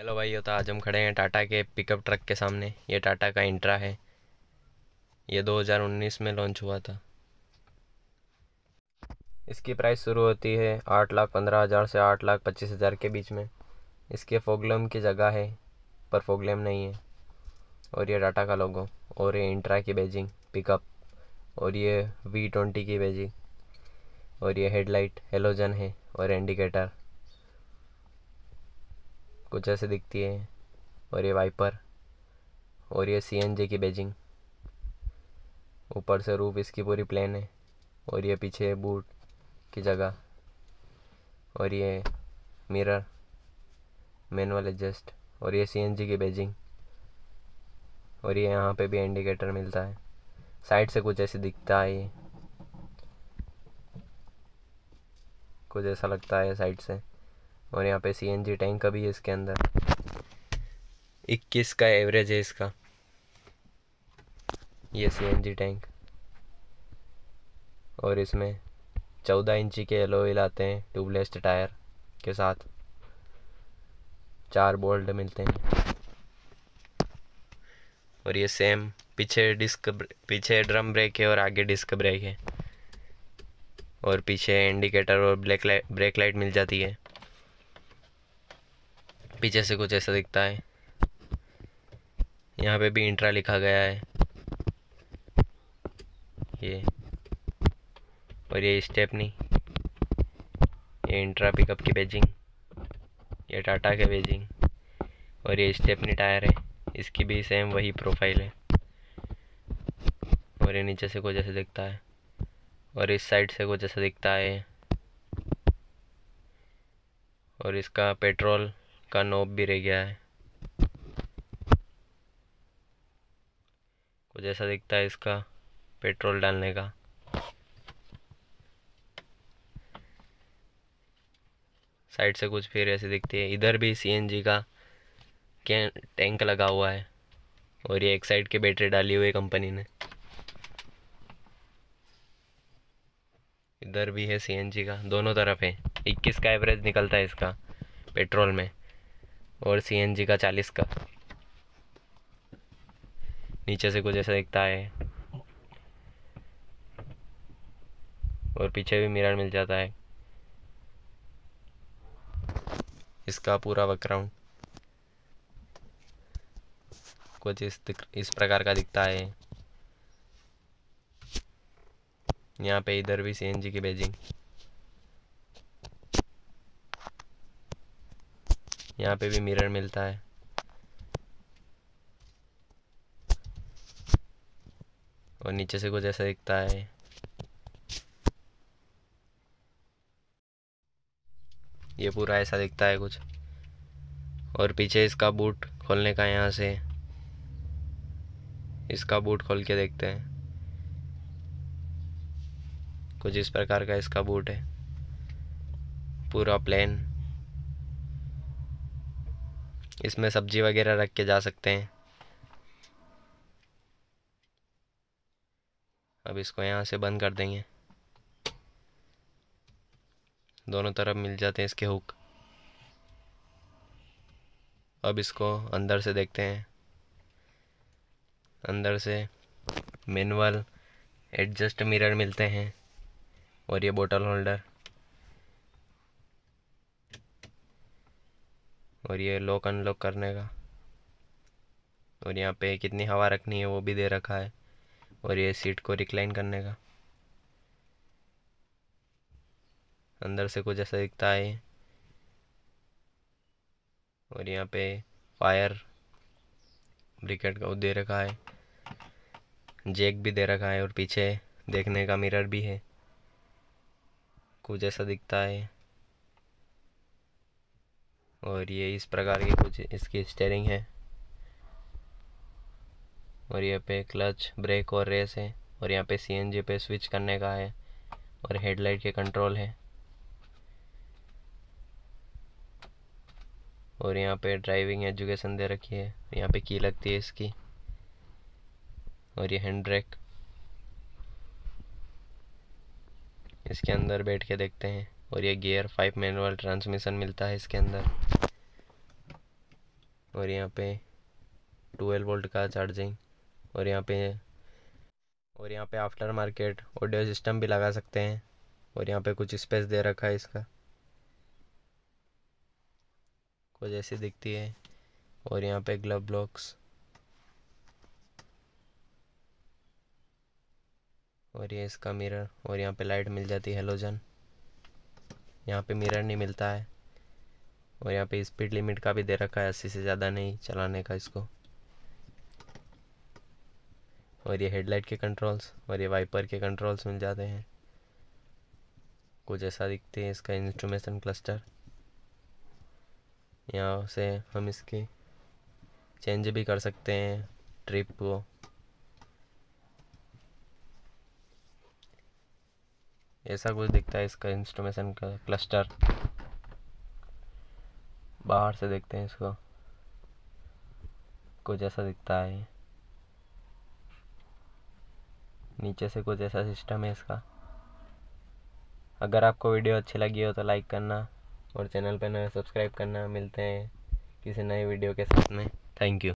hello भाई होता तो आज हम खड़े हैं टाटा के पिकअप ट्रक के सामने ये टाटा का इंट्रा है ये 2019 में लॉन्च हुआ था इसकी प्राइस शुरू होती है आठ लाख पंद्रह हज़ार से आठ लाख पच्चीस हज़ार के बीच में इसके फोगलम की जगह है पर फोगलम नहीं है और ये टाटा का लोगो और ये इंट्रा की बेजिंग पिकअप और ये वी ट्वेंटी की बेजिंग और ये हेडलाइट हेलोजन है और इंडिकेटर कुछ ऐसे दिखती है और ये वाइपर और ये जे की बेजिंग ऊपर से रूफ इसकी पूरी प्लेन है और ये पीछे बूट की जगह और ये मिरर मैनुअल एडजस्ट और ये जी की बेजिंग और ये यहाँ पे भी इंडिकेटर मिलता है साइड से कुछ ऐसे दिखता है ये कुछ ऐसा लगता है साइड से और यहाँ पे सीएनजी टैंक का भी है इसके अंदर इक्कीस का एवरेज है इसका ये सीएनजी टैंक और इसमें चौदह इंची के एलोइल आते हैं ट्यूबलेस टायर के साथ चार बोल्ट मिलते हैं और ये सेम पीछे डिस्क पीछे ड्रम ब्रेक है और आगे डिस्क ब्रेक है और पीछे इंडिकेटर और ब्लैक लाइट ब्रेक लाइट मिल जाती है पीछे से कुछ ऐसा दिखता है यहाँ पे भी इंट्रा लिखा गया है ये और ये स्टेप नहीं ये इंट्रा पिकअप की बेजिंग ये टाटा के बेजिंग और ये स्टेपनी टायर है इसकी भी सेम वही प्रोफाइल है और ये नीचे से कुछ ऐसा दिखता है और इस साइड से कुछ ऐसा दिखता है और इसका पेट्रोल का नोब भी रह गया है कुछ ऐसा दिखता है इसका पेट्रोल डालने का साइड से कुछ फिर ऐसे दिखती है इधर भी सीएनजी का टैंक लगा हुआ है और ये एक साइड की बैटरी डाली हुई है कंपनी ने इधर भी है सीएनजी का दोनों तरफ है 21 का एवरेज निकलता है इसका पेट्रोल में और सीएनजी का चालीस का नीचे से कुछ ऐसा दिखता है और पीछे भी मिरर मिल जाता है इसका पूरा बैकग्राउंड कुछ इस इस प्रकार का दिखता है यहाँ पे इधर भी सीएनजी की बेजिंग यहाँ पे भी मिरर मिलता है और नीचे से कुछ ऐसा दिखता है ये पूरा ऐसा दिखता है कुछ और पीछे इसका बूट खोलने का यहाँ से इसका बूट खोल के देखते हैं कुछ इस प्रकार का इसका बूट है पूरा प्लेन इसमें सब्जी वगैरह रख के जा सकते हैं अब इसको यहाँ से बंद कर देंगे दोनों तरफ मिल जाते हैं इसके हुक अब इसको अंदर से देखते हैं अंदर से मैनुअल एडजस्ट मिरर मिलते हैं और ये बोतल होल्डर और ये लॉक अनलॉक करने का और यहाँ पे कितनी हवा रखनी है वो भी दे रखा है और ये सीट को रिक्लाइन करने का अंदर से कुछ ऐसा दिखता है और यहाँ पे फायर ब्रिकेट का वो दे रखा है जैक भी दे रखा है और पीछे देखने का मिरर भी है कुछ ऐसा दिखता है और ये इस प्रकार की कुछ इसकी स्टेयरिंग है और यहाँ पे क्लच ब्रेक और रेस है और यहाँ पे सीएनजी पे स्विच करने का है और हेडलाइट के कंट्रोल है और यहाँ पे ड्राइविंग एजुकेशन दे रखी है यहाँ पे की लगती है इसकी और ये हैंड ब्रेक इसके अंदर बैठ के देखते हैं और ये गियर फाइव मैनुअल ट्रांसमिशन मिलता है इसके अंदर और यहाँ पे ट्वेल्व वोल्ट का चार्जिंग और यहाँ पे और यहाँ पे आफ्टर मार्केट ऑडियो सिस्टम भी लगा सकते हैं और यहाँ पे कुछ स्पेस दे रखा है इसका कुछ ऐसी दिखती है और यहाँ पे ग्लव ब्लॉक्स और ये इसका मिरर और यहाँ पे लाइट मिल जाती है हेलोजन यहाँ पे मिरर नहीं मिलता है और यहाँ पे स्पीड लिमिट का भी दे रखा है अस्सी से ज़्यादा नहीं चलाने का इसको और ये हेडलाइट के कंट्रोल्स और ये वाइपर के कंट्रोल्स मिल जाते हैं कुछ ऐसा दिखते हैं इसका इंस्ट्रूमेशन क्लस्टर यहाँ से हम इसके चेंज भी कर सकते हैं ट्रिप को ऐसा कुछ दिखता है इसका इंस्टॉमेशन का क्लस्टर बाहर से देखते हैं इसको कुछ ऐसा दिखता है नीचे से कुछ ऐसा सिस्टम है इसका अगर आपको वीडियो अच्छी लगी हो तो लाइक करना और चैनल पर नए सब्सक्राइब करना मिलते हैं किसी नए वीडियो के साथ में थैंक यू